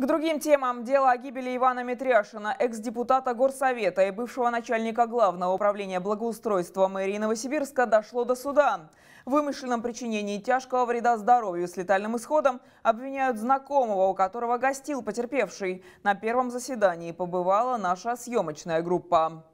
К другим темам. Дело о гибели Ивана Митряшина, экс-депутата Горсовета и бывшего начальника Главного управления благоустройства мэрии Новосибирска дошло до суда. В вымышленном причинении тяжкого вреда здоровью с летальным исходом обвиняют знакомого, у которого гостил потерпевший. На первом заседании побывала наша съемочная группа.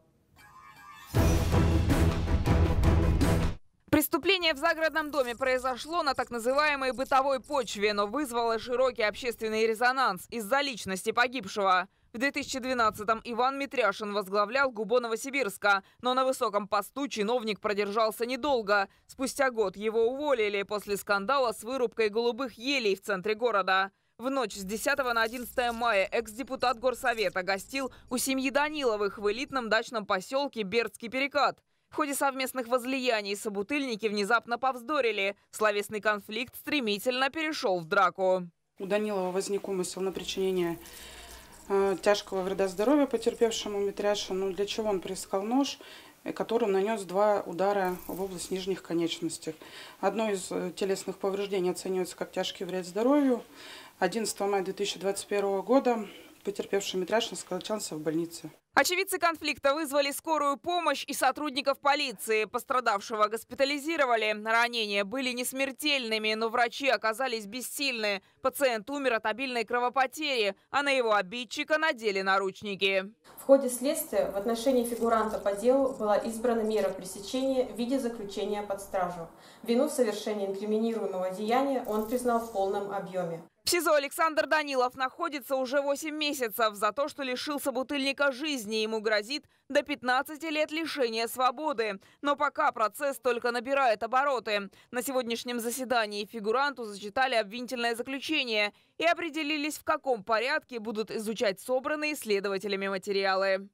Отопление в загородном доме произошло на так называемой бытовой почве, но вызвало широкий общественный резонанс из-за личности погибшего. В 2012-м Иван Митряшин возглавлял ГУБО Новосибирска, но на высоком посту чиновник продержался недолго. Спустя год его уволили после скандала с вырубкой голубых елей в центре города. В ночь с 10 на 11 мая экс-депутат Горсовета гостил у семьи Даниловых в элитном дачном поселке Бердский перекат. В ходе совместных возлияний собутыльники внезапно повздорили. Словесный конфликт стремительно перешел в драку. У Данилова возник умысел на причинение э, тяжкого вреда здоровью потерпевшему Митряшину, для чего он прискал нож, э, которым нанес два удара в область нижних конечностей. Одно из э, телесных повреждений оценивается как тяжкий вред здоровью. 11 мая 2021 года потерпевший Митряшин скончался в больнице. Очевидцы конфликта вызвали скорую помощь и сотрудников полиции. Пострадавшего госпитализировали. Ранения были несмертельными, но врачи оказались бессильны. Пациент умер от обильной кровопотери, а на его обидчика надели наручники. В ходе следствия в отношении фигуранта по делу была избрана мера пресечения в виде заключения под стражу. Вину в совершении инкриминируемого деяния он признал в полном объеме. В СИЗО Александр Данилов находится уже 8 месяцев за то, что лишился бутыльника жизни. Ему грозит до 15 лет лишения свободы. Но пока процесс только набирает обороты. На сегодняшнем заседании фигуранту зачитали обвинительное заключение и определились, в каком порядке будут изучать собранные следователями материалы.